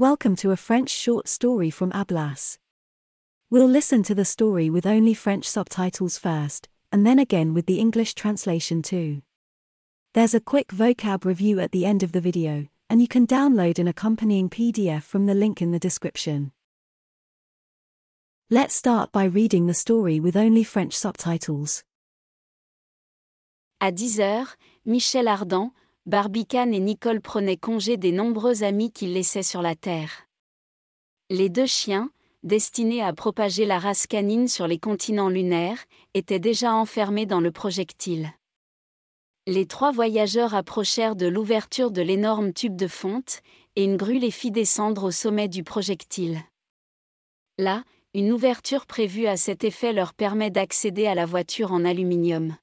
Welcome to a French short story from Ablas. We'll listen to the story with only French subtitles first, and then again with the English translation too. There's a quick vocab review at the end of the video, and you can download an accompanying PDF from the link in the description. Let's start by reading the story with only French subtitles. À 10 heures, Michel Ardan, Barbicane et Nicole prenaient congé des nombreux amis qu'ils laissaient sur la Terre. Les deux chiens, destinés à propager la race canine sur les continents lunaires, étaient déjà enfermés dans le projectile. Les trois voyageurs approchèrent de l'ouverture de l'énorme tube de fonte, et une grue les fit descendre au sommet du projectile. Là, une ouverture prévue à cet effet leur permet d'accéder à la voiture en aluminium.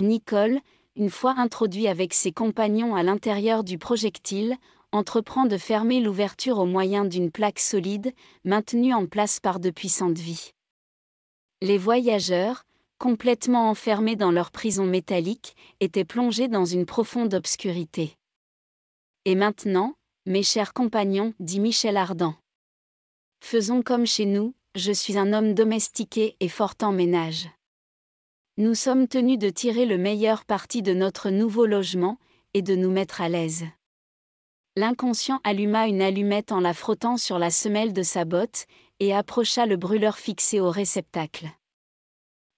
Nicole, une fois introduit avec ses compagnons à l'intérieur du projectile, entreprend de fermer l'ouverture au moyen d'une plaque solide, maintenue en place par de puissantes vies. Les voyageurs, complètement enfermés dans leur prison métallique, étaient plongés dans une profonde obscurité. Et maintenant, mes chers compagnons, dit Michel Ardan. Faisons comme chez nous, je suis un homme domestiqué et fort en ménage nous sommes tenus de tirer le meilleur parti de notre nouveau logement, et de nous mettre à l'aise. L'inconscient alluma une allumette en la frottant sur la semelle de sa botte, et approcha le brûleur fixé au réceptacle.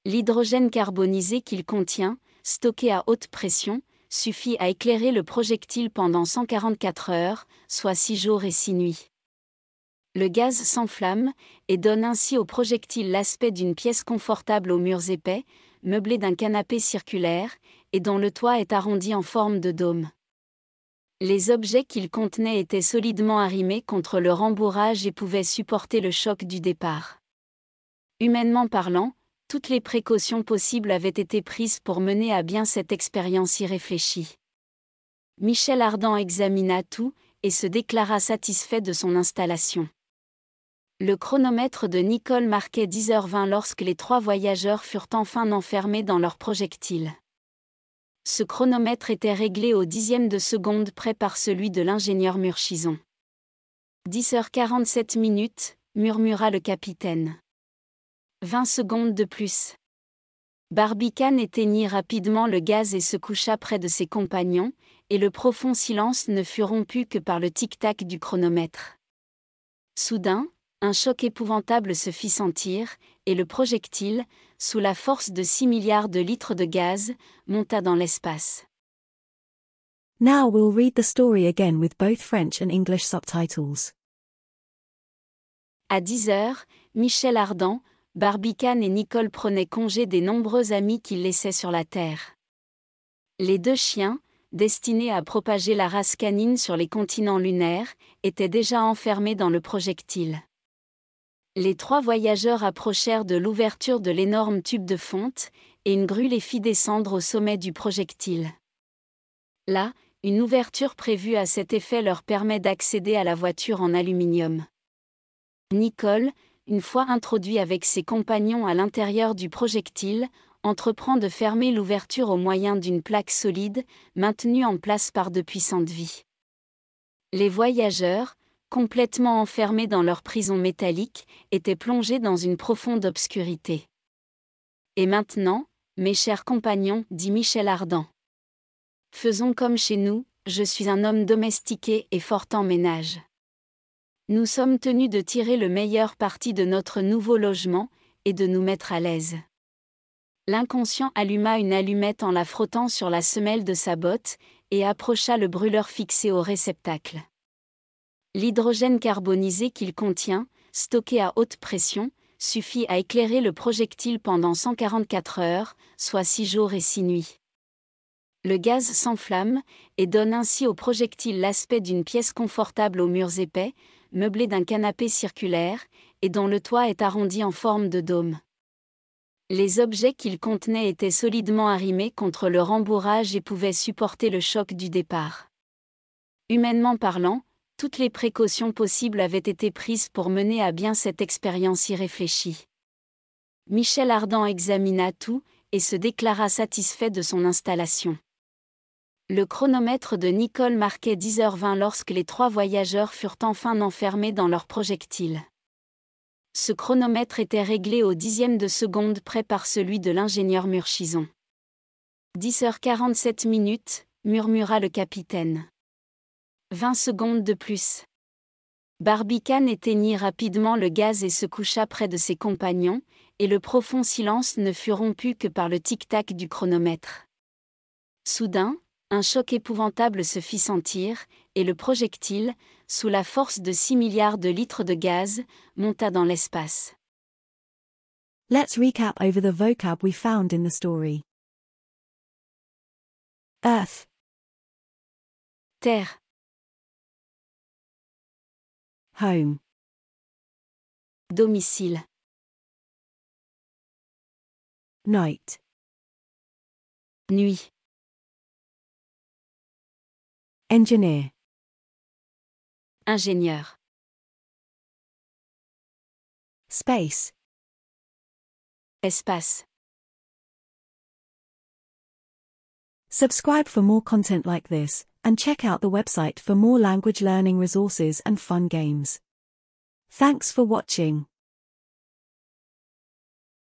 L'hydrogène carbonisé qu'il contient, stocké à haute pression, suffit à éclairer le projectile pendant 144 heures, soit 6 jours et 6 nuits. Le gaz s'enflamme, et donne ainsi au projectile l'aspect d'une pièce confortable aux murs épais, meublé d'un canapé circulaire, et dont le toit est arrondi en forme de dôme. Les objets qu'il contenait étaient solidement arrimés contre le rembourrage et pouvaient supporter le choc du départ. Humainement parlant, toutes les précautions possibles avaient été prises pour mener à bien cette expérience irréfléchie. Michel Ardan examina tout, et se déclara satisfait de son installation. Le chronomètre de Nicole marquait 10h20 lorsque les trois voyageurs furent enfin enfermés dans leur projectile. Ce chronomètre était réglé au dixième de seconde près par celui de l'ingénieur Murchison. 10h47 minutes, murmura le capitaine. 20 secondes de plus. Barbicane éteignit rapidement le gaz et se coucha près de ses compagnons, et le profond silence ne fut rompu que par le tic-tac du chronomètre. Soudain, un choc épouvantable se fit sentir, et le projectile, sous la force de 6 milliards de litres de gaz, monta dans l'espace. Now we'll read the story again with both French and English subtitles. À 10 heures, Michel Ardan, Barbicane et Nicole prenaient congé des nombreux amis qu'ils laissaient sur la Terre. Les deux chiens, destinés à propager la race canine sur les continents lunaires, étaient déjà enfermés dans le projectile. Les trois voyageurs approchèrent de l'ouverture de l'énorme tube de fonte, et une grue les fit descendre au sommet du projectile. Là, une ouverture prévue à cet effet leur permet d'accéder à la voiture en aluminium. Nicole, une fois introduit avec ses compagnons à l'intérieur du projectile, entreprend de fermer l'ouverture au moyen d'une plaque solide, maintenue en place par de puissantes vies. Les voyageurs, complètement enfermés dans leur prison métallique, étaient plongés dans une profonde obscurité. Et maintenant, mes chers compagnons, dit Michel Ardan. Faisons comme chez nous, je suis un homme domestiqué et fort en ménage. Nous sommes tenus de tirer le meilleur parti de notre nouveau logement, et de nous mettre à l'aise. L'inconscient alluma une allumette en la frottant sur la semelle de sa botte, et approcha le brûleur fixé au réceptacle. L'hydrogène carbonisé qu'il contient, stocké à haute pression, suffit à éclairer le projectile pendant 144 heures, soit 6 jours et 6 nuits. Le gaz s'enflamme et donne ainsi au projectile l'aspect d'une pièce confortable aux murs épais, meublée d'un canapé circulaire, et dont le toit est arrondi en forme de dôme. Les objets qu'il contenait étaient solidement arrimés contre le rembourrage et pouvaient supporter le choc du départ. Humainement parlant, toutes les précautions possibles avaient été prises pour mener à bien cette expérience irréfléchie. Michel Ardan examina tout et se déclara satisfait de son installation. Le chronomètre de Nicole marquait 10h20 lorsque les trois voyageurs furent enfin enfermés dans leur projectile. Ce chronomètre était réglé au dixième de seconde près par celui de l'ingénieur Murchison. 10h47 minutes, murmura le capitaine. 20 secondes de plus. Barbicane éteignit rapidement le gaz et se coucha près de ses compagnons, et le profond silence ne fut rompu que par le tic-tac du chronomètre. Soudain, un choc épouvantable se fit sentir, et le projectile, sous la force de 6 milliards de litres de gaz, monta dans l'espace. Let's recap over the vocab we found in the story. Earth. Terre. Home. Domicile. Night. Nuit. Engineer. Ingénieur. Space. Espace. Subscribe for more content like this and check out the website for more language learning resources and fun games. Thanks for watching.